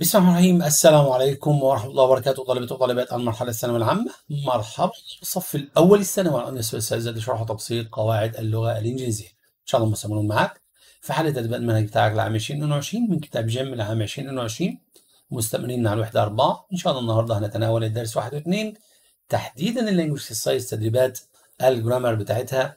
بسم الله الرحمن الرحيم السلام عليكم ورحمة الله وبركاته طلبة وطالبات المرحلة الثانوية العامة مرحبا الصف الأول الثانوي على أنس والأساتذة شرح وتبسيط قواعد اللغة الإنجليزية إن شاء الله مستمرون معاك في حالة تدبير المنهج بتاعك لعام 2022 من كتاب جيم لعام 2022 مستمرين على الوحدة أربعة إن شاء الله النهاردة هنتناول الدرس واحد واثنين تحديدا اللانجوج سايز تدريبات الجرامر بتاعتها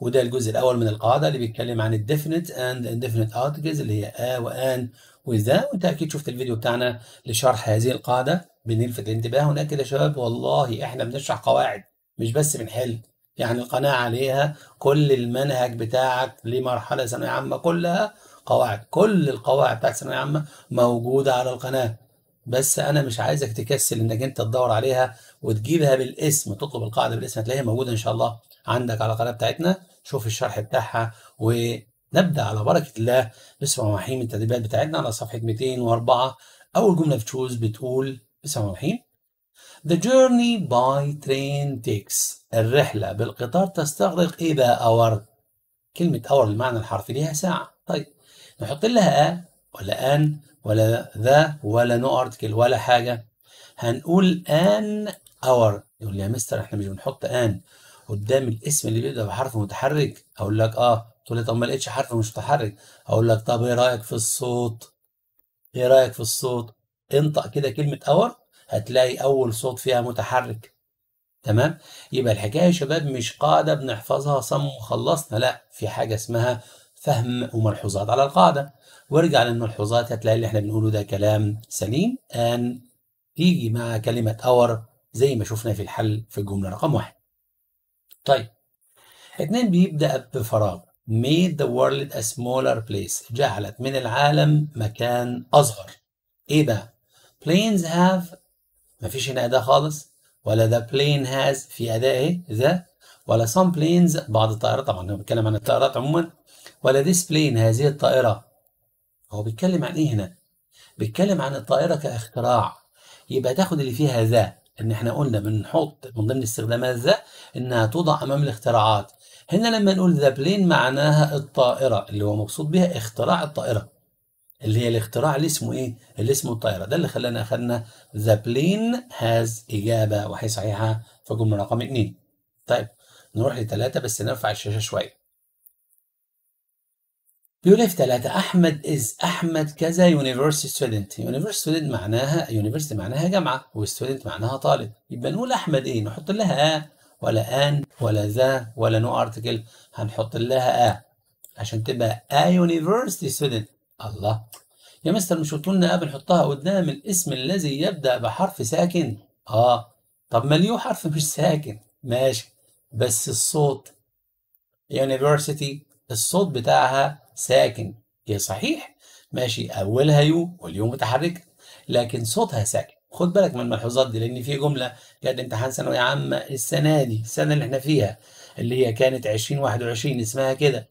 وده الجزء الاول من القاعده اللي بيتكلم عن الديفينيت اند انديفينيت ارتكلز اللي هي ا وان وذا وانت اكيد شفت الفيديو بتاعنا لشرح هذه القاعده بنلفت الانتباه هناك يا شباب والله احنا بنشرح قواعد مش بس بنحل يعني القناعه عليها كل المنهج بتاعك لمرحله ثانويه عامه كلها قواعد كل القواعد بتاعت الثانويه عامه موجوده على القناه بس انا مش عايزك تكسل انك انت تدور عليها وتجيبها بالاسم تطلب القاعده بالاسم هتلاقيها موجوده ان شاء الله عندك على القناه بتاعتنا شوف الشرح بتاعها ونبدا على بركه الله بسم الله الرحمن الرحيم التدريبات بتاعتنا على صفحه 204 اول جمله في تشوز بتقول بسم الله الرحمن الرحيم The journey by train takes الرحلة بالقطار تستغرق إذا أور كلمة أور المعنى الحرفي ليها ساعة طيب نحط لها أ ولا أن ولا ذا ولا نو ارتكل ولا حاجه هنقول ان اور يقول لي يا مستر احنا مش بنحط ان قدام الاسم اللي بيبدا بحرف متحرك اقول لك اه تقول لي طب ما لقيتش حرف مش متحرك اقول لك طب ايه رايك في الصوت ايه رايك في الصوت انطق كده كلمه اور هتلاقي اول صوت فيها متحرك تمام يبقى الحكايه يا شباب مش قاعده بنحفظها صم وخلصنا لا في حاجه اسمها فهم وملحوظات على القاعده وارجع للملحوظات هتلاقي اللي احنا بنقوله ده كلام سليم ان تيجي مع كلمة اور زي ما شفنا في الحل في الجملة رقم واحد طيب اتنين بيبدأ بفراغ made the world a smaller place جعلت من العالم مكان أصغر إيه بقى planes have مفيش هنا أداة خالص ولا the plane has في أداة إيه ذا ولا some planes بعض الطائرات طبعا أنا بتكلم عن الطائرات عموما ولا this plane هذه الطائرة هو بيتكلم عن ايه هنا؟ بيتكلم عن الطائره كاختراع يبقى تاخد اللي فيها ذا ان احنا قلنا بنحط من ضمن استخدامات ذا انها توضع امام الاختراعات هنا لما نقول ذا بلين معناها الطائره اللي هو مقصود بها اختراع الطائره اللي هي الاختراع اللي اسمه ايه؟ اللي اسمه الطائره ده اللي خلانا اخذنا ذا بلين هاز اجابه وهي صحيحه في جمله رقم اثنين طيب نروح لثلاثه بس نرفع الشاشه شويه بيقول في ثلاثة أحمد إز أحمد كذا يونيفرسيتي ستودنت يونيفرسيتي ستودنت معناها يونيفرسيتي معناها جامعة وستودنت معناها طالب يبقى نقول أحمد إيه نحط لها آ ولا آن ولا ذا ولا نو أرتكل هنحط لها آ عشان تبقى آ يونيفرسيتي ستودنت الله يا مستر مش قلت لنا آ بنحطها قدام الاسم الذي يبدأ بحرف ساكن آه طب ما ليه حرف مش ساكن ماشي بس الصوت يونيفرسيتي الصوت بتاعها ساكن يا صحيح ماشي اولها يو واليو متحركه لكن صوتها ساكن خد بالك من الملحوظات دي لان في جمله كانت امتحان ثانويه عامه السنه دي السنه اللي احنا فيها اللي هي كانت 2021 اسمها كده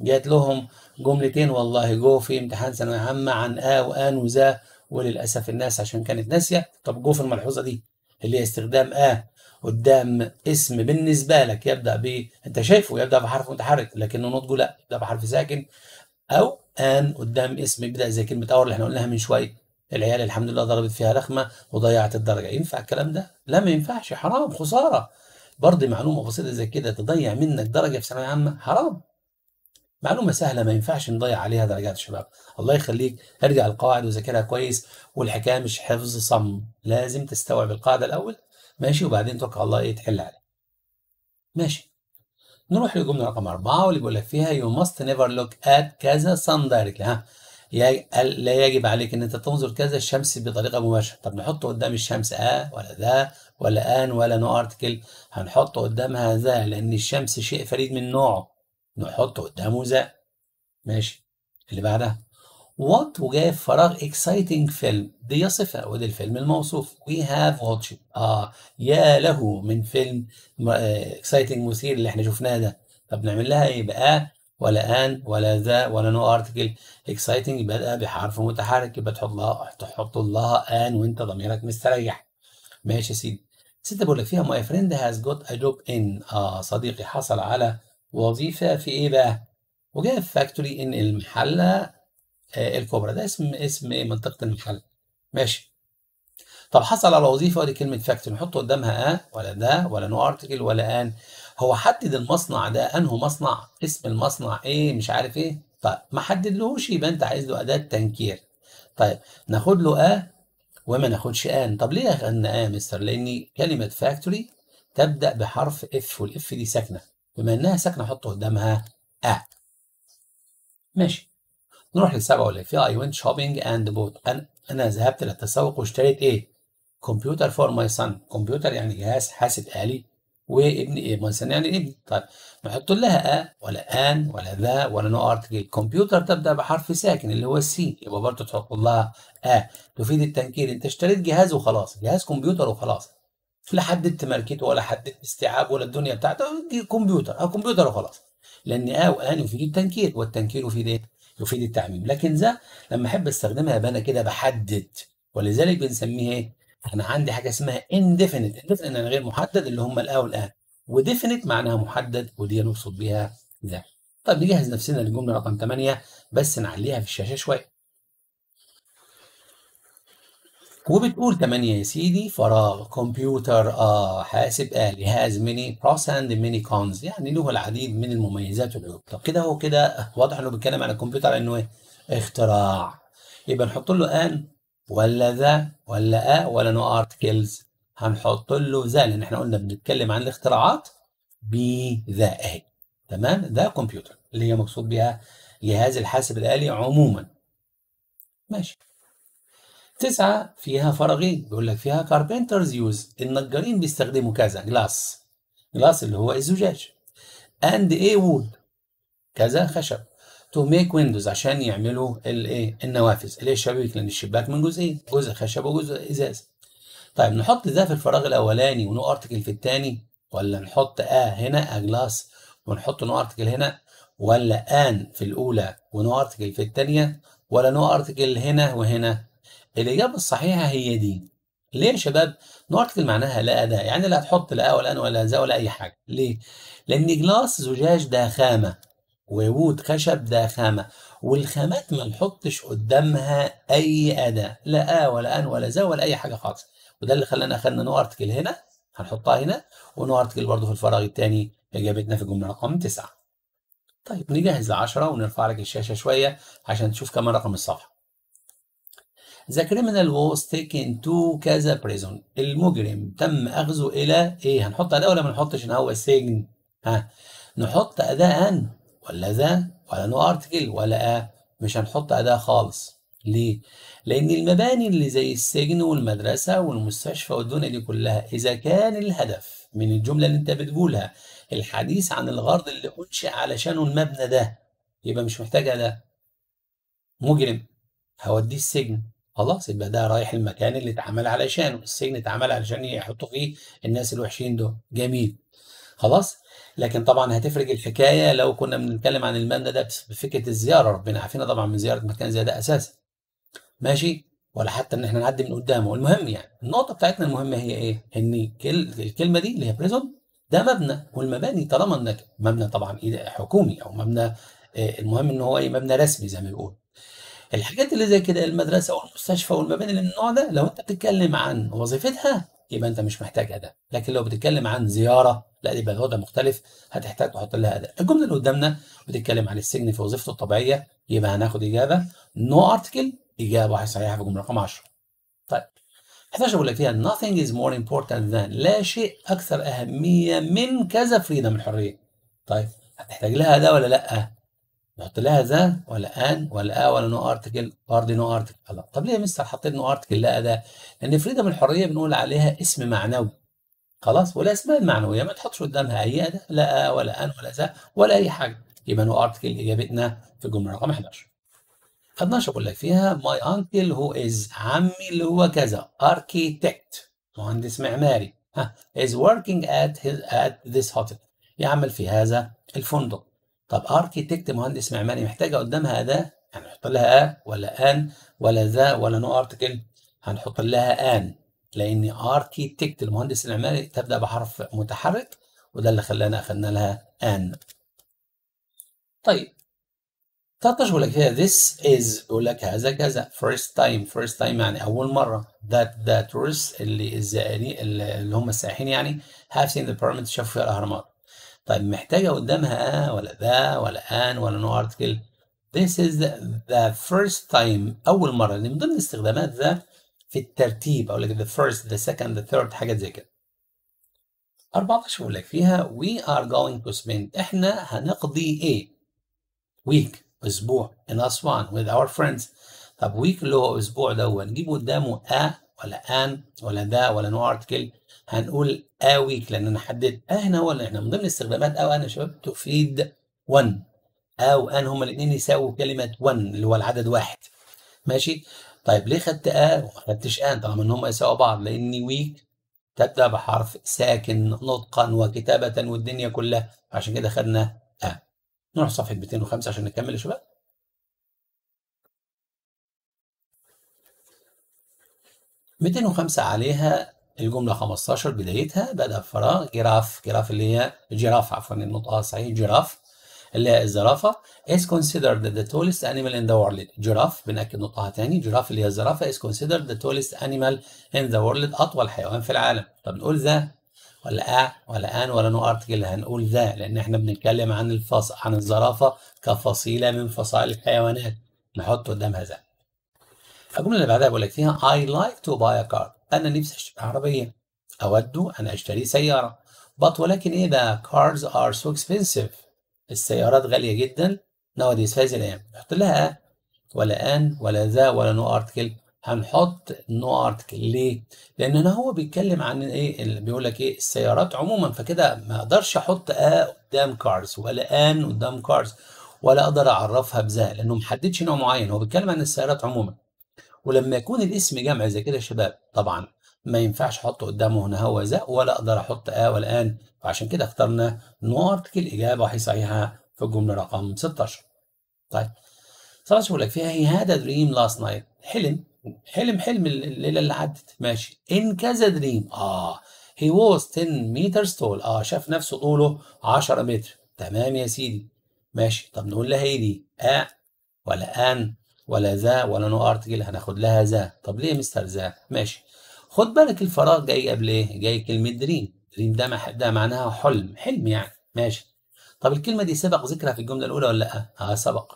جات لهم جملتين والله جو في امتحان ثانويه عامه عن ا وان وذا وللاسف الناس عشان كانت ناسيه طب جو في الملحوظه دي اللي هي استخدام ا قدام اسم بالنسبه لك يبدا ب انت شايفه يبدا بحرف متحرك لكنه نطقه لا يبدا بحرف ساكن او ان قدام اسم يبدا زي كلمه اور اللي احنا قلناها من شويه العيال الحمد لله ضربت فيها لخمه وضيعت الدرجه ينفع الكلام ده؟ لا ما ينفعش حرام خساره برضه معلومه بسيطه زي كده تضيع منك درجه في ثانويه عامه حرام معلومه سهله ما ينفعش نضيع عليها درجات الشباب الله يخليك ارجع القواعد وذاكرها كويس والحكايه مش حفظ صم لازم تستوعب القاعده الاول ماشي وبعدين توكل على الله ايه تحل عليه ماشي نروح للجمله رقم أربعة واللي بيقول لك فيها يو ماست نيفر لوك ات كذا سان دايركتلي ها لا يجب عليك ان انت تنظر كذا الشمس بطريقه مباشره طب نحط قدام الشمس ا ولا ذا ولا ان ولا نو ارتكل هنحط قدامها ذا لان الشمس شيء فريد من نوعه نحط قدامه ذا ماشي اللي بعدها وات وجاء في فراغ اكسايتنج فيلم دي صفه ودي الفيلم الموصوف وي هاف واتش اه يا له من فيلم اكسايتنج آه، مثير اللي احنا شفناه ده طب نعمل لها ايه بقى ولا ان ولا ذا ولا نو ارتكل اكسايتنج بدأ بحرف متحرك يبقى تحط لها تحط لها ان وانت ضميرك مستريح ماشي يا سيدي ستة بقول لك فيها ماي فريند هاز جوت ا جوب ان اه صديقي حصل على وظيفة في ايه بقى؟ وجاء فاكتوري ان المحلة آه، الكبرى ده اسم اسم ايه منطقه المحل ماشي طب حصل على وظيفه ودي كلمه فاكتور نحط قدامها اه ولا ده ولا نو ارتكل ولا ان هو حدد المصنع ده انه مصنع اسم المصنع ايه مش عارف ايه طيب ما حددلهوش يبقى انت عايز له اداه تنكير طيب ناخد له اه وما ناخدش ان طب ليه اخدنا يا آه مستر لان كلمه فاكتوري تبدا بحرف اف والاف دي ساكنه بما انها ساكنه حط قدامها اه ماشي نروح للسبعة ولا في أي ونت شوبينج اند بوت أنا أنا ذهبت للتسوق واشتريت إيه؟ كمبيوتر فور ماي سن كمبيوتر يعني جهاز حاسب آلي وابني إيه؟ ماي سن يعني ابني طيب نحط لها أ ولا آن ولا ذا ولا نو أرتكل كمبيوتر تبدأ بحرف ساكن اللي هو السي يبقى برضه تحط لها أ تفيد التنكير أنت اشتريت جهاز وخلاص جهاز كمبيوتر وخلاص لا حددت ماركته ولا حددت استيعاب ولا الدنيا بتاعته كمبيوتر اه كمبيوتر وخلاص لأن أ وآن يفيد التنكير والتنكير يفيد إيه؟ يفيد التعميم لكن ذا لما احب استخدمها يبقى انا كده بحدد ولذلك بنسميه ايه؟ انا عندي حاجه اسمها indefinite indefinite يعني غير محدد اللي هم الاول والان وديفينيت معناها محدد ودي نقصد بيها ذا طب نجهز نفسنا للجمله رقم 8 بس نعليها في الشاشه شويه وبتقول 8 يا سيدي فراغ كمبيوتر آه حاسب آلي هاز ميني بروس اند ميني كونز يعني له العديد من المميزات والعيوب طب كده هو كده واضح انه بيتكلم عن الكمبيوتر انه ايه اختراع يبقى نحط له ان ولا ذا ولا ا ولا نو ارتكلز هنحط له ذا لان احنا قلنا بنتكلم عن الاختراعات بذا اهي تمام ذا كمبيوتر اللي هي مقصود بها جهاز الحاسب الآلي عموما ماشي تسعة فيها فراغين بيقول لك فيها كاربنترز يوز النجارين بيستخدموا كذا جلاس جلاس اللي هو الزجاج اند ايه وود كذا خشب تو ميك ويندوز عشان يعملوا الايه النوافذ اللي هي الشبابيك لان الشباك من جزئين جزء خشب وجزء ازاز طيب نحط ده في الفراغ الاولاني ونو ارتكل في الثاني ولا نحط اه هنا اجلاس ونحط نو ارتكل هنا ولا ان في الاولى ونو ارتكل في الثانيه ولا نو ارتكل هنا وهنا الإجابة الصحيحة هي دي ليه يا شباب؟ نارتكل معناها لا أداة يعني لا هتحط لا ولا أنا ولا ذا ولا أي حاجة ليه؟ لأن جلاس زجاج ده خامة ووود خشب ده خامة والخامات ما نحطش قدامها أي أداة لا آ ولا أن ولا ذا ولا أي حاجة خالص وده اللي خلانا أخدنا نو أرتكل هنا هنحطها هنا ونو أرتكل برضه في الفراغ الثاني إجابتنا في الجملة رقم تسعة طيب نجهز العشرة ونرفع لك الشاشة شوية عشان تشوف كمان رقم الصفحة The criminal was taken to كذا prison المجرم تم أخذه إلى إيه هنحط أداة ولا ما نحطش إن هو السجن ها نحط أداة أن ولا ذا ولا نو أرتكل ولا أ مش هنحط أداة خالص ليه؟ لأن المباني اللي زي السجن والمدرسة والمستشفى والدنيا دي كلها إذا كان الهدف من الجملة اللي أنت بتقولها الحديث عن الغرض اللي أنشئ علشانه المبنى ده يبقى مش محتاج أداء. مجرم هوديه السجن خلاص يبقى ده رايح المكان اللي اتعمل علشانه السجن اتعمل علشان يحطوا فيه الناس الوحشين دول جميل خلاص لكن طبعا هتفرق الحكايه لو كنا بنتكلم عن المبنى ده بفكره الزياره ربنا عافينا طبعا من زياره مكان زي ده اساسا ماشي ولا حتى ان احنا نعدي من قدامه المهم يعني النقطه بتاعتنا المهمه هي ايه ان الكلمه دي اللي هي بريزون ده مبنى والمباني طالما انك مبنى طبعا إيه حكومي او مبنى آه، المهم ان هو ايه مبنى رسمي زي ما بيقول الحاجات اللي زي كده المدرسه والمستشفى والمباني اللي من النوع ده لو انت بتتكلم عن وظيفتها يبقى انت مش محتاجها ده لكن لو بتتكلم عن زياره لا يبقى الوضع مختلف هتحتاج تحط لها اداه. الجمله اللي قدامنا بتتكلم عن السجن في وظيفته الطبيعيه يبقى هناخد اجابه نو no ارتكل اجابه صحيحه في الجمله رقم 10 طيب 11 اقول لك فيها nothing is more important than لا شيء اكثر اهميه من كذا فريدم الحريه طيب هتحتاج لها ده ولا لا نحط لها ذا ولا ان ولا ا ولا نو ارتكل ارض نو ارتكل طب ليه يا مستر حطيت نو ارتكل لا ده لان فريدم الحريه بنقول عليها اسم معنوي خلاص والاسماء المعنويه ما تحطش قدامها اي اداه لا آ ولا ان ولا ذا ولا اي حاجه يبقى نو ارتكل اجابتنا في الجمله رقم 11 11 بقول لك فيها ماي انكل هو از عمي اللي هو كذا اركيتكت مهندس معماري ها از وركينج ات ات ذيس hotel يعمل في هذا الفندق طب اركيتكت مهندس معماري محتاجه قدامها اداه هنحط لها ا ولا ان ولا ذا ولا نو ارتكل هنحط لها ان لان اركيتكت المهندس المعماري تبدا بحرف متحرك وده اللي خلانا اخذنا لها ان طيب 13 يقول لك كده this is يقول لك هذا كذا first time first time يعني أول مرة that the tourists اللي الزائرين اللي هم السائحين يعني have seen the pyramids شافوا فيها الأهرامات طيب محتاجة قدامها آه ولا ذا ولا آن ولا نو ارتكل This is the first time أول مرة من ضمن استخدامات ذا في الترتيب أقول لك the first the second the third حاجات زي كده 14 بقول لك فيها we are going to spend احنا هنقضي ايه؟ week اسبوع in Aswan with our friends طب week اللي هو اسبوع ده نجيب قدامه a ولا ان ولا ذا ولا نو ارتكل هنقول اويك لان انا حددت اهنا ولا احنا من ضمن استخدامات او انا يا شباب تفيد ون او ان هما الاثنين يساووا كلمه ون اللي هو العدد واحد ماشي طيب ليه خدت ا وما خدتش ان طالما ان هما يساووا بعض لان ويك تبدا بحرف ساكن نطقا وكتابه والدنيا كلها عشان كده خدنا ا نروح صفحه 205 عشان نكمل يا شباب 205 عليها الجملة 15 بدايتها بدأ بفراغ جراف جراف اللي هي جراف عفوا النطق آه، صحيح جراف اللي هي الزرافة is considered the tallest animal in the world جراف بنأكد نطقها تاني جراف اللي هي الزرافة is considered the tallest animal in the world أطول حيوان في العالم طب نقول ذا ولا آ ولا آن ولا نو أرتكل هنقول ذا لأن احنا بنتكلم عن الفص عن الزرافة كفصيلة من فصائل الحيوانات نحط قدامها ذا الجملة اللي بعدها بقول لك فيها اي لايك تو باي ا كار أنا نفسي أشتري عربية أود أن أشتري سيارة بط ولكن إيه ده كارز ار سو اكسبنسيف السيارات غالية جدا نو في هذه الأيام نحط لها ولا أن ولا ذا ولا نو أرتكل هنحط نو أرتكل ليه؟ لأن هنا هو بيتكلم عن إيه اللي بيقول لك إيه السيارات عموما فكده ما أقدرش أحط أ قدام كارز ولا أن قدام كارز ولا أقدر أعرفها بذا لأنه ما حددش نوع معين هو بيتكلم عن السيارات عموما ولما يكون الاسم جمع زي كده يا شباب طبعا ما ينفعش احط قدامه هنا هو ذا ولا اقدر احط ا آه ولا ان فعشان كده اخترنا نوارك الاجابه وهي صحيحه في الجمله رقم 16 طيب خلاص يقول لك فيها هي هذا دريم لاست نايت حلم حلم حلم الليله اللي عدت ماشي ان كذا دريم اه هي واز 10 متر تول اه شاف نفسه طوله 10 متر تمام يا سيدي ماشي طب نقول لها ايه دي ا ولا ان ولا ذا ولا نو ارتكل هناخد لها ذا طب ليه مستر ذا ماشي خد بالك الفراغ جاي قبل ايه جاي كلمه دريم دريم ده مح... ده معناها حلم حلم يعني ماشي طب الكلمه دي سبق ذكرها في الجمله الاولى ولا لا اه سبق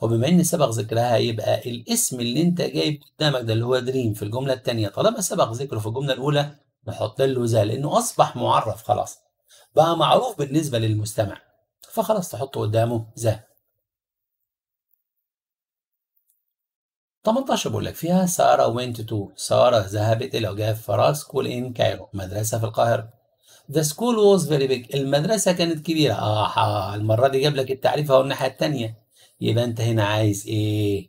وبما ان سبق ذكرها يبقى الاسم اللي انت جايب قدامك ده اللي هو دريم في الجمله الثانيه طالما سبق ذكره في الجمله الاولى نحط له ذا لانه اصبح معرف خلاص بقى معروف بالنسبه للمستمع فخلاص تحطه قدامه ذا 18 بقول لك فيها سارة went to سارة ذهبت إلى جافرا سكول إن كايرو مدرسة في القاهرة The school was very big المدرسة كانت كبيرة آه المرة دي جاب لك التعريف أهو الناحية التانية يبقى أنت هنا عايز إيه؟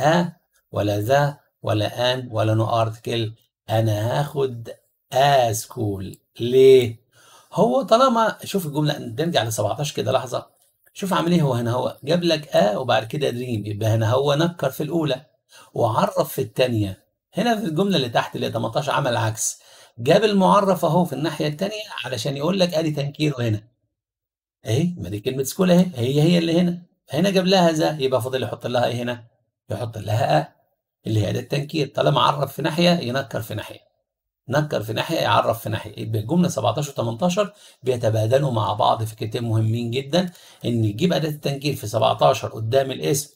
أ ولا ذا ولا أن ولا نو أرتكل أنا هاخد أ سكول ليه؟ هو طالما شوف الجملة نرجع ل 17 كده لحظة شوف عامل إيه هو هنا هو جاب لك أ وبعد كده دريم يبقى هنا هو نكر في الأولى وعرف في الثانيه هنا في الجمله اللي تحت اللي 18 عمل عكس جاب المعرف اهو في الناحيه الثانيه علشان يقول لك ادي تنكيره هنا اهي ما دي كلمه سكول اهي هي هي اللي هنا هنا جاب لها ذا يبقى فاضل يحط لها ايه هنا يحط لها أ اللي هي اداه التنكير طالما عرف في ناحيه ينكر في ناحيه نكر في ناحيه يعرف في ناحيه يبقى الجمله 17 و18 بيتبادلوا مع بعض فكرتين مهمين جدا ان يجيب اداه التنكير في 17 قدام الاسم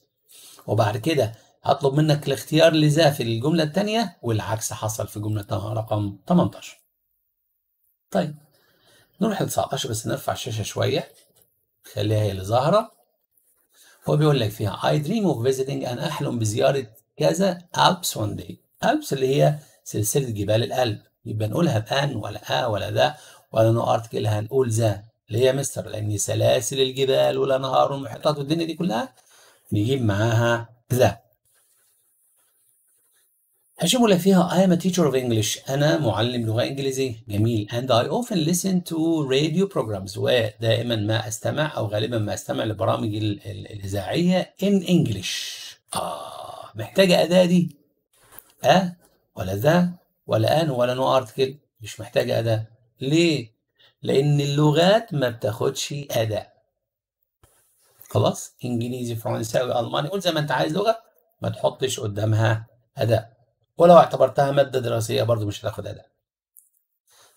وبعد كده هطلب منك الاختيار في الجملة الثانية والعكس حصل في جملة رقم 18 طيب نروح ل 19 بس نرفع الشاشة شوية خليها هي اللي ظاهرة هو بيقول لك فيها I dream of visiting أنا أحلم بزيارة كذا Alps one day Alps اللي هي سلسلة جبال الألب يبقى نقولها بأن ولا آ ولا ذا ولا نو أرتكل هنقول ذا اللي هي مستر لأن سلاسل الجبال والأنهار والمحيطات والدنيا دي كلها نجيب معاها ذا هشيمولا فيها I am a teacher of English أنا معلم لغة إنجليزية جميل and I often listen to radio programs ودائما ما أستمع أو غالبا ما أستمع لبرامج الإذاعية in English آه محتاجة أداة دي أ ولا ذا ولا أن ولا نو أرتكل مش محتاجة أداة ليه؟ لأن اللغات ما بتاخدش أداة خلاص إنجليزي فرنساوي ألماني قول زي ما أنت عايز لغة ما تحطش قدامها أداة ولو اعتبرتها مادة دراسية برضو مش هتاخد أداء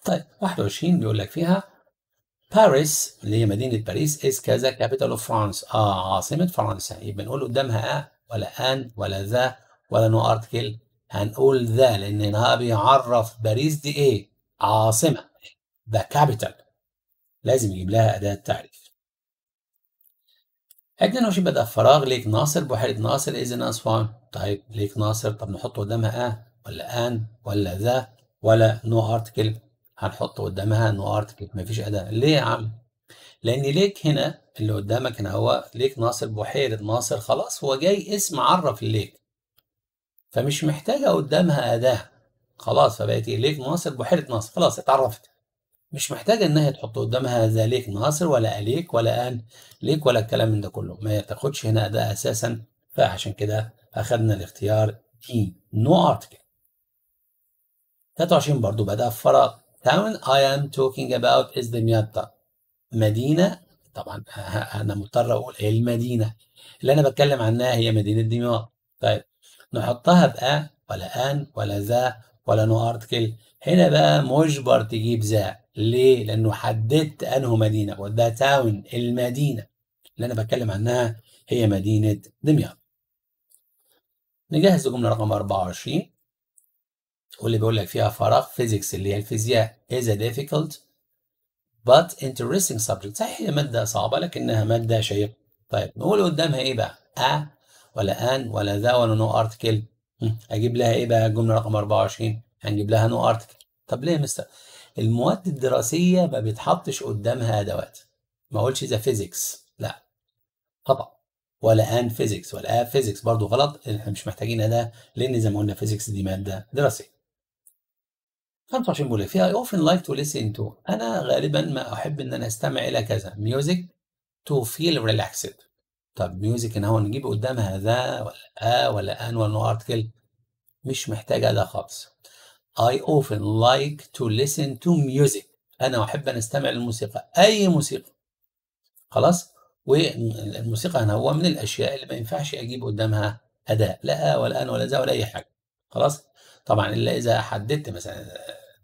طيب 21 بيقول لك فيها باريس اللي هي مدينة باريس از كذا كابيتال اوف فرانس اه عاصمة فرنسا يبقى نقول قدامها ا ولا ان ولا ذا ولا نو ارتكل هنقول ذا لان هنا بيعرف باريس دي ايه عاصمة ذا كابيتال لازم يجيب لها أداة تعريف عندنا لو شيء بدأ فراغ ليك ناصر بحيرة ناصر إذن أسوان طيب ليك ناصر طب نحط قدامها أ ولا أن ولا ذا ولا نو أرتكل هنحط قدامها نو أرتكل مفيش أداة ليه يا عم؟ لأن ليك هنا اللي قدامك هنا هو ليك ناصر بحيرة ناصر خلاص هو جاي اسم عرف الليك فمش محتاجة قدامها أداة خلاص فبقت إيه؟ ليك ناصر بحيرة ناصر خلاص اتعرفت مش محتاجه انها تحط قدامها ذلك ناصر ولا اليك ولا ان ليك ولا الكلام من ده كله ما تاخدش هنا اداء اساسا فعشان كده اخذنا الاختيار دي نو ارتكل 23 برضو بدأ بفراغ town اي ام توكينج اباوت از دمياط مدينة طبعا أه، أنا مضطر أقول إيه المدينة اللي أنا بتكلم عنها هي مدينة دمياط طيب نحطها بقى ولا أن ولا ذا ولا نو ارتكل هنا بقى مجبر تجيب ذا ليه؟ لانه حددت انه مدينه وذا تاون المدينه اللي انا بتكلم عنها هي مدينه دمياط. نجهز الجمله رقم 24 واللي بيقول لك فيها فراغ فيزيكس اللي هي الفيزياء از a difficult but interesting subject صحيح هي ماده صعبه لكنها ماده شيقه. طيب نقول قدامها ايه بقى؟ ا ولا ان ولا ذا ولا نو ارتكل هجيب لها ايه بقى الجمله رقم 24 هنجيب لها نو ارتكل طب ليه يا مستر المواد الدراسيه ما بيتحطش قدامها ادوات ما اقولش ذا فيزيكس لا خطا ولا ان فيزيكس ولا اف فيزيكس برضه غلط احنا مش محتاجين اداه لان زي ما قلنا فيزيكس دي ماده دراسيه 25 بيقول في اي اوفن لايك تو listen تو أنا غالبا ما أحب إن أنا أستمع إلى كذا ميوزك تو فيل ريلاكسد طب ميوزك هنا هو نجيب قدامها ذا ولا آ ولا أن ولا نو أرتكل مش محتاجة ده خالص I often like to listen to music أنا أحب أن أستمع للموسيقى أي موسيقى خلاص والموسيقى هنا هو من الأشياء اللي ما ينفعش أجيب قدامها أداة لا آ ولا أن ولا ذا ولا أي حاجة خلاص طبعا إلا إذا حددت مثلا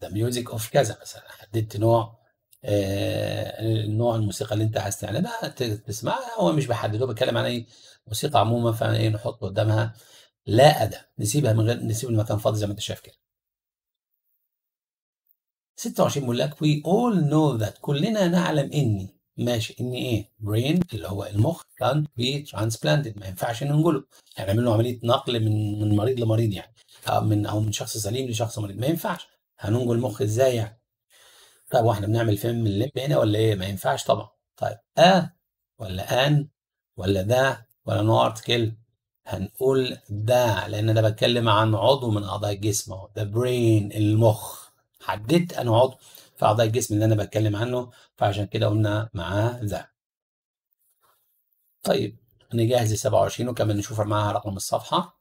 ذا ميوزك أوف كذا مثلا حددت نوع آه، نوع الموسيقى اللي انت عايز تعلمها تسمعها هو مش بحدده هو بيتكلم عن اي موسيقى عموما ايه نحط قدامها لا اداء نسيبها من غير نسيب المكان فاضي زي ما انت شايف كده 26 بيقول لك وي اول نو ذات كلنا نعلم اني ماشي ان ايه برين اللي هو المخ كان بي ترانسبلانتد ما ينفعش نقوله يعني نعمل له عمليه نقل من من مريض لمريض يعني او من او من شخص سليم لشخص مريض ما ينفعش هننقل المخ ازاي يعني طب واحنا بنعمل فين من لب هنا ولا ايه ما ينفعش طبعا طيب اه ولا ان ولا ذا ولا نو ارتكل هنقول ده لان انا بتكلم عن عضو من اعضاء الجسم اهو ذا برين المخ حددت انا عضو في اعضاء الجسم اللي انا بتكلم عنه فعشان كده قلنا معاه ذا طيب نجهز ال 27 وكمان نشوف معاها رقم الصفحه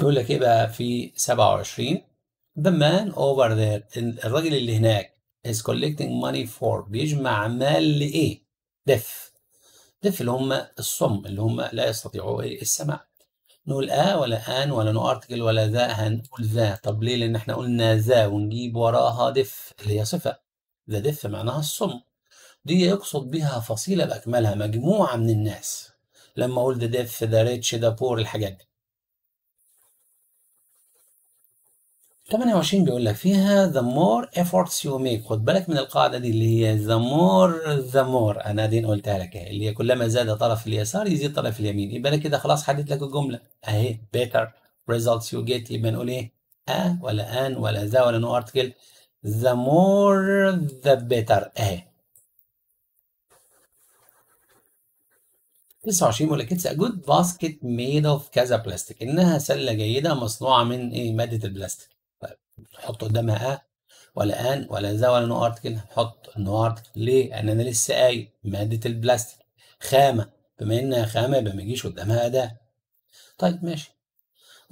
يقول لك ايه بقى في 27 The man over there الراجل اللي هناك is collecting money for بيجمع مال لإيه؟ دف دف اللي هم الصم اللي هم لا يستطيعوا إيه؟ السماع نقول آه ولا آن ولا نو أرتكل ولا ذا هنقول ذا طب ليه؟ لأن إحنا قلنا ذا ونجيب وراها دف اللي هي صفة ذا دف معناها الصم دي يقصد بها فصيلة بأكملها مجموعة من الناس لما أقول ذا دف ذا ريتش ذا بور الحاجات دي 28 بيقول لك فيها the more efforts you make خد بالك من القاعده دي اللي هي the more the more انا دي قلتها لك اهي اللي هي كلما زاد طرف اليسار يزيد طرف اليمين يبقى انا كده خلاص حددت لك الجمله اهي better results you get يبقى نقول ايه أه ولا ان ولا ذا ولا نو ارتكل the more the better اهي 29 بيقول لك اتس ا جود باسكت ميد اوف كذا بلاستيك انها سله جيده مصنوعه من ايه ماده البلاستيك نحط قدامها أه ولا أن ولا ذا ولا نو أرتكل نحط نو أرتكل ليه؟ لان أنا لسه قايل مادة البلاستيك خامة بما إنها خامة يبقى ما يجيش قدامها أداة طيب ماشي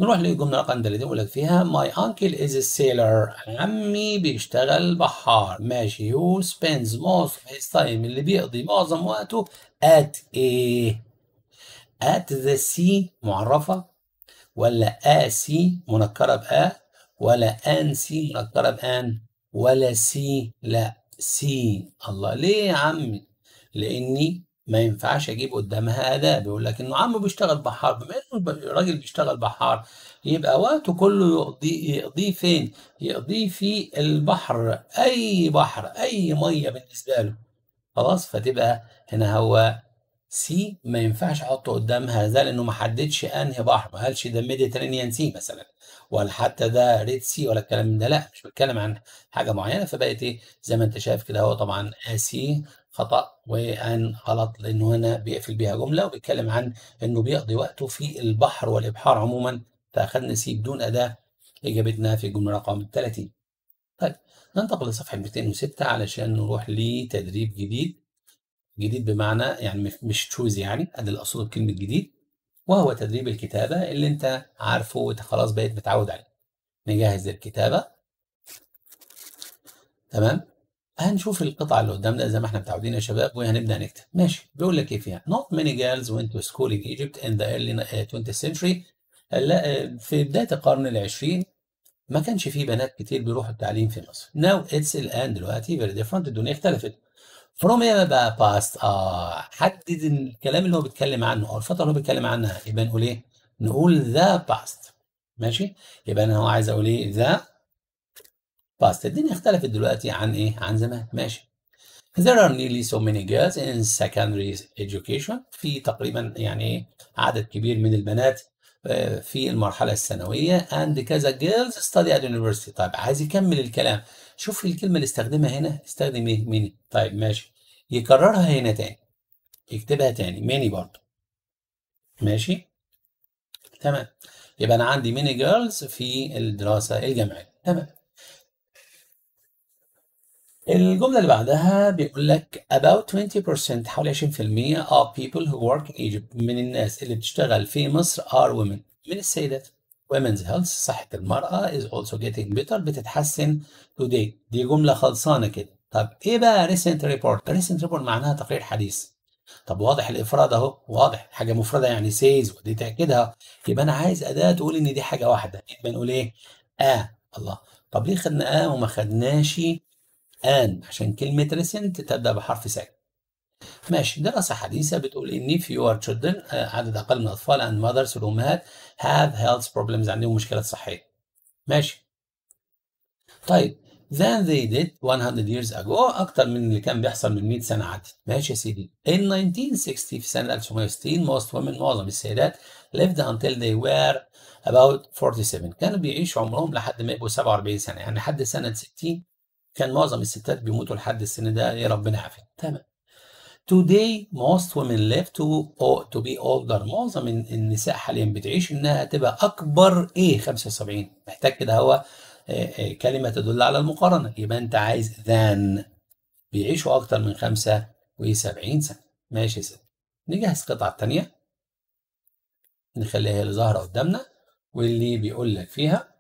نروح للجملة رقم 30 يقول لك فيها ماي أنكل إز سيلر عمي بيشتغل بحار ماشي هو سبينز موست اوف هيز تايم اللي بيقضي معظم وقته ات إيه؟ ات ذا سي معرفة ولا آ سي منكرة بآ ولا ان سي مركبه بان ولا سي لا سي الله ليه يا عمي لاني ما ينفعش اجيب قدامها اداه بيقول لك انه عمه بيشتغل بحار بما انه الراجل بيشتغل بحار يبقى وقته كله يقضي يقضيه فين يقضيه في البحر اي بحر اي ميه بالنسبه له خلاص فتبقى هنا هو سي ما ينفعش احطه قدام هذا لانه ما حددش انهي بحر ما قالش ده ميديترينيان سي مثلا ولا حتى ده ريد سي ولا الكلام ده لا مش بتكلم عن حاجه معينه فبقت ايه زي ما انت شايف كده هو طبعا سي خطا وان غلط لانه هنا بيقفل بيها جمله وبيتكلم عن انه بيقضي وقته في البحر والابحار عموما فاخذنا سي بدون اداه اجابتنا في الجمله رقم 30 طيب ننتقل لصفحه 206 علشان نروح لتدريب جديد جديد بمعنى يعني مش تشوز يعني ادي اللي اقصده بكلمه جديد وهو تدريب الكتابه اللي انت عارفه وانت خلاص بقيت متعود عليه نجهز الكتابه تمام هنشوف القطعه اللي قدامنا زي ما احنا متعودين يا شباب وهنبدا نكتب ماشي بيقول لك ايه فيها not many girls went to school in Egypt in the early 20th uh, century لا آه، في بدايه القرن العشرين ما كانش فيه بنات كتير بيروحوا التعليم في مصر now it's الان دلوقتي very different الدنيا اختلفت فروم ايه بقى باست اه حدد الكلام اللي هو بيتكلم عنه او الفتره اللي هو بيتكلم عنها يبقى نقول ايه؟ نقول ذا باست ماشي؟ يبقى انا هو عايز اقول ايه؟ ذا باست الدنيا اختلفت دلوقتي عن ايه؟ عن زمان ماشي There are nearly so many girls in secondary education في تقريبا يعني إيه؟ عدد كبير من البنات آه، في المرحلة الثانوية and كذا girls study at university طيب عايز يكمل الكلام شوف الكلمة اللي استخدمها هنا استخدم ايه ميني طيب ماشي يكررها هنا تاني يكتبها تاني ميني برضو ماشي تمام يبقى انا عندي ميني جيرلز في الدراسة الجامعية تمام الجملة اللي بعدها بيقول لك about 20% حوالي 20% of people who work in Egypt من الناس اللي بتشتغل في مصر are women من السيدات women's health صحة المرأة is also getting better بتتحسن today دي جملة خلصانة كده طب ايه بقى recent report recent report معناها تقرير حديث طب واضح الافراد اهو واضح حاجه مفرده يعني سيز ودي تاكدها يبقى انا عايز اداه تقول ان دي حاجه واحده يبقى نقول ايه اه الله طب ليه خدنا اه وما خدناش ان عشان كلمه ريسنت تبدا بحرف ساكن ماشي دراسة حديثة بتقول إن if your children آه، عدد أقل من الأطفال and mothers والأمهات have health problems عندهم مشكلات صحية ماشي طيب than they did 100 years ago أكتر من اللي كان بيحصل من 100 سنة عدت ماشي يا سيدي in 1960 في سنة 1960 most women معظم السيدات lived until they were about 47 كانوا بيعيشوا عمرهم لحد ما يبقوا 47 سنة يعني لحد سنة 60 كان معظم الستات بيموتوا لحد السن ده يا ربنا يعافيهم تمام Today most women live to, to be older معظم النساء حاليا بتعيش انها تبقى اكبر ايه 75 محتاج كده هو آه، آه، كلمة تدل على المقارنة يبقى انت عايز than بيعيشوا اكتر من 75 سنة ماشي يا ست نجهز القطعة تانية نخليها هي اللي ظاهرة قدامنا واللي بيقول لك فيها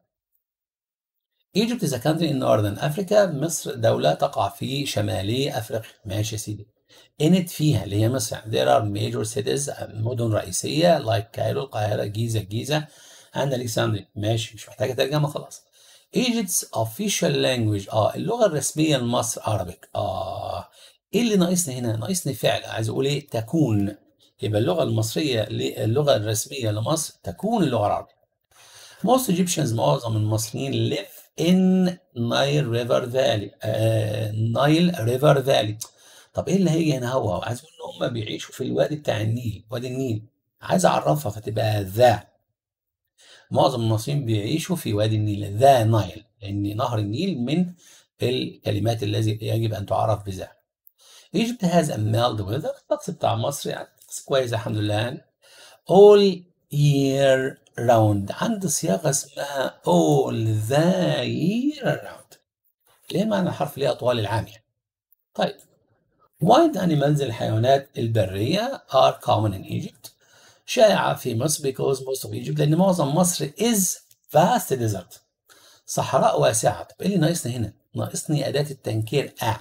Egypt is a country in northern Africa مصر دولة تقع في شمالي افريقيا ماشي يا سيدي انت فيها اللي هي مصر there are major cities مدن رئيسية like كايرو القاهرة جيزة الجيزة and Alexandria ماشي مش محتاجة ترجمة خلاص Egypt's official language اه اللغة الرسمية لمصر Arabic اه ايه اللي ناقصني هنا؟ ناقصني فعل عايز اقول ايه تكون يبقى اللغة المصرية اللغة الرسمية لمصر تكون اللغة العربية Most Egyptians معظم المصريين live in Nile River Valley uh, Nile River Valley طب ايه اللي هنا هو عايز اقول ان هم بيعيشوا في الوادي بتاع النيل وادي النيل عايز اعرفها فتبقى ذا معظم المصريين بيعيشوا في وادي النيل ذا نايل لان نهر النيل من الكلمات التي يجب ان تعرف بذا ايجيبت هذا a mild weather الطقس بتاع مصر يعني طقس كويس الحمد لله يعني اول يير round عند صياغة اسمها اول ذا يير راوند ليه معنى الحرف ليه أطوال العام يعني طيب Wild animals الحيوانات البرية are common in Egypt شائعة في مصر because most of Egypt لأن معظم مصر is vast desert صحراء واسعة طب إيه اللي ناقصني هنا؟ ناقصني أداة التنكير ا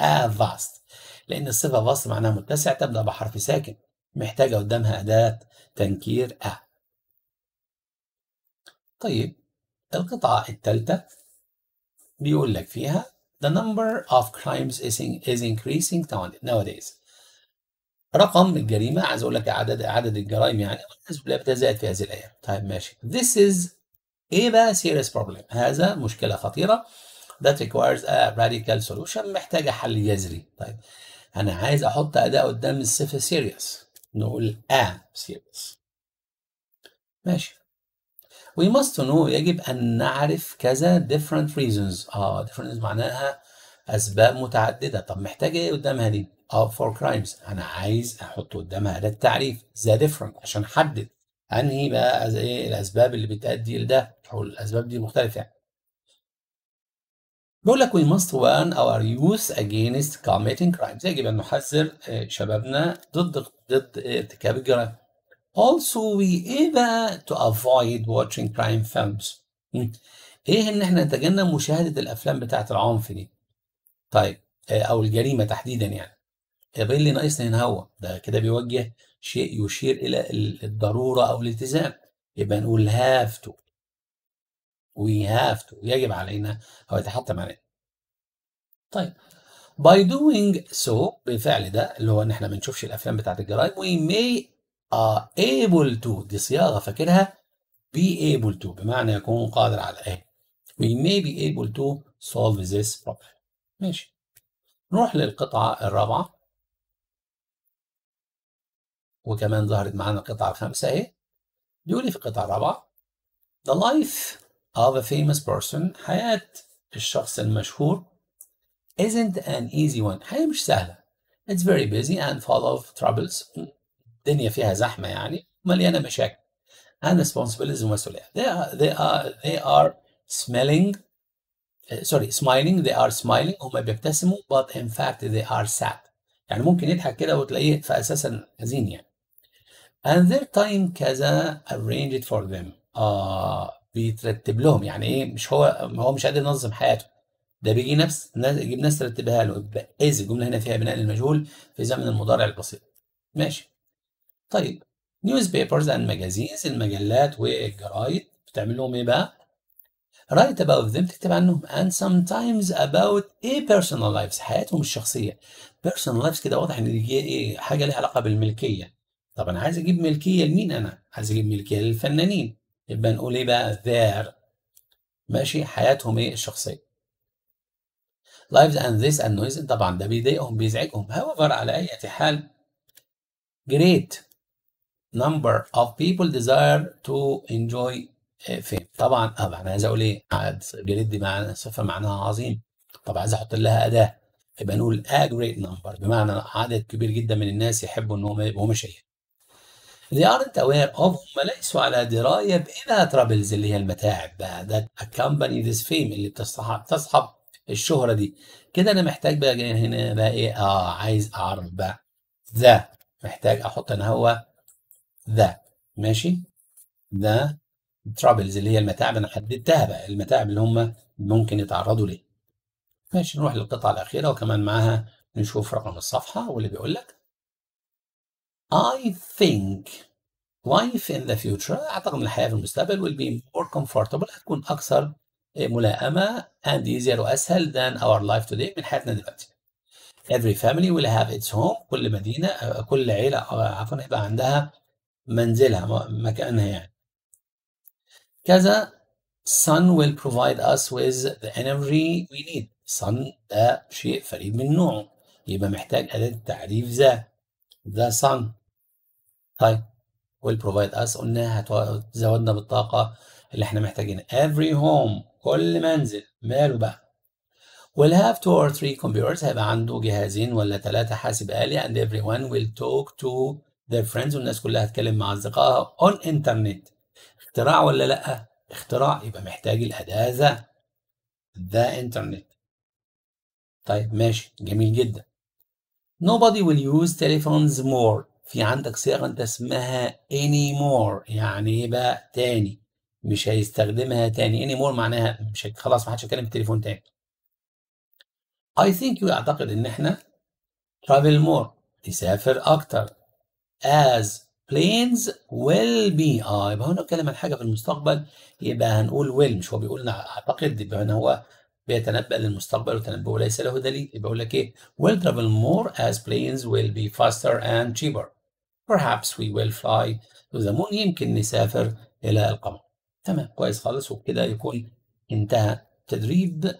آه فاست لأن الصفة فاست معناها متسع تبدأ بحرف ساكن محتاجة قدامها أداة تنكير آه. طيب القطعة الثالثة بيقول لك فيها The number of crimes is, in, is increasing nowadays. رقم الجريمة عايز أقول لك عدد عدد الجرائم يعني والعياذ بالله في هذه الأيام. طيب ماشي. This is a serious problem؟ هذا مشكلة خطيرة that requires a radical solution محتاجة حل جذري. طيب أنا عايز أحط أداة قدام الصفة serious نقول a serious. ماشي. We must know يجب أن نعرف كذا different reasons اه different معناها أسباب متعددة طب محتاجة إيه قدامها دي؟ اه for crimes أنا عايز أحط قدامها ده التعريف the different عشان أحدد أنهي بقى إيه الأسباب اللي بتأدي لده أو الأسباب دي مختلفة يعني. بقول لك we must warn our youth against committing crimes يجب أن نحذر آه، شبابنا ضد ضد ارتكاب الجرائم Also we able to avoid watching crime films. Hmm. ايه ان احنا نتجنب مشاهدة الافلام بتاعة العنف دي. طيب آه، او الجريمة تحديدا يعني. طيب ايه اللي ناقصنا هنا هو؟ ده كده بيوجه شيء يشير الى الضرورة او الالتزام. يبقى نقول هاف تو وي هاف تو يجب علينا او يتحتم علينا. طيب by doing so بالفعل ده اللي هو ان احنا ما بنشوفش الافلام بتاعة الجرائم we may are able to دي صياغة فاكرها be able to بمعنى يكون قادر على ايه we may be able to solve this problem ماشي نروح للقطعة الرابعة وكمان ظهرت معانا القطعة الخامسة اهي بيقول في القطعة الرابعة the life of a famous person حياة الشخص المشهور isn't an easy one حياة مش سهلة it's very busy and full of troubles الدنيا فيها زحمه يعني مليانه مشاكل and responsibilities ومسؤوليه they are they are they are smelling uh, sorry smiling they are smiling هم بيبتسموا but in fact they are sad يعني ممكن يضحك كده وتلاقيه في اساسا حزين يعني and their time كذا arranged for them آه بيترتب لهم يعني ايه مش هو هو مش قادر ينظم حياته ده بيجي نفس يجيب ناس ترتبها له إذ الجملة هنا فيها بناء للمجهول في زمن المضارع البسيط ماشي طيب نيوز بيبرز اند ماجازينز المجلات والجرايد بتعمل لهم ايه بقى؟ رايت اباوت ذيم تكتب عنهم and sometimes about ايه personal lives حياتهم الشخصيه personal lives كده واضح ان دي إيه،, ايه حاجه ليها علاقه بالملكيه طب انا عايز اجيب ملكيه لمين انا عايز اجيب ملكيه للفنانين يبقى نقول ايه بقى their ماشي حياتهم ايه الشخصيه lives and this and نويز طبعا ده بيضايقهم بيزعجهم however على اي حال great number of people desire to enjoy fame طبعا طبعا آه، عايز اقول ايه جريد دي معنى صفه معناها عظيم طب عايز احط لها اداه يبقى نقول a great number بمعنى عدد كبير جدا من الناس يحبوا ان هم يبقوا مشاهير they aren't aware of هم ليسوا على درايه باذا ترابلز اللي هي المتاعب بقى ده accompany this fame اللي بتصحب تصحب الشهره دي كده انا محتاج بقى هنا بقى ايه اه عايز اعرف بقى ذا محتاج احط انا هو ذا ماشي ذا ترابلز اللي هي المتاعب انا حددتها بقى المتاعب اللي هم ممكن يتعرضوا ليه ماشي نروح للقطعه الاخيره وكمان معاها نشوف رقم الصفحه واللي بيقول لك I think life in the future اعتقد ان الحياه في المستقبل will be more comfortable هتكون اكثر ملائمه and easier واسهل than our life today من حياتنا دلوقتي. Every family will have its home كل مدينه كل عيله عفوا هيبقى عندها منزلها مكانها يعني كذا sun will provide us with the energy we need sun ده شيء فريد من نوعه يبقى محتاج أداة تعريف ذا ذا sun طيب will provide us قلنا هتزودنا بالطاقة اللي احنا محتاجينها every home كل منزل ماله بقى will have two or three computers هيبقى عنده جهازين ولا ثلاثة حاسب آلي and everyone will talk to their friends والناس كلها هتكلم مع أصدقائها on internet اختراع ولا لأ؟ اختراع يبقى محتاج الأداة ذا ذا انترنت طيب ماشي جميل جدا nobody will use telephones more في عندك صيغة أنت اسمها anymore يعني إيه بقى تاني مش هيستخدمها تاني anymore معناها مش خلاص ما حدش هيتكلم التليفون تاني I think you أعتقد إن إحنا travel more تسافر أكتر as planes will be اه يبقى هنا بتكلم عن حاجه في المستقبل يبقى هنقول will مش هو بيقول انا اعتقد يبقى هنا هو بيتنبأ للمستقبل وتنبؤه ليس له دليل يبقى يقول لك ايه will travel more as planes will be faster and cheaper perhaps we will fly to the moon يمكن نسافر الى القمر تمام كويس خالص وبكده يكون انتهى تدريب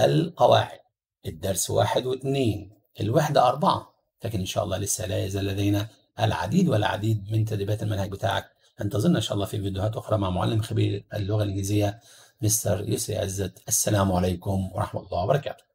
القواعد الدرس واحد واثنين الوحده اربعه لكن ان شاء الله لسه لا يزال لدينا العديد والعديد من تدريبات المنهج بتاعك انتظرنا ان شاء الله في فيديوهات اخرى مع معلم خبير اللغه الانجليزيه مستر يسري عزت السلام عليكم ورحمه الله وبركاته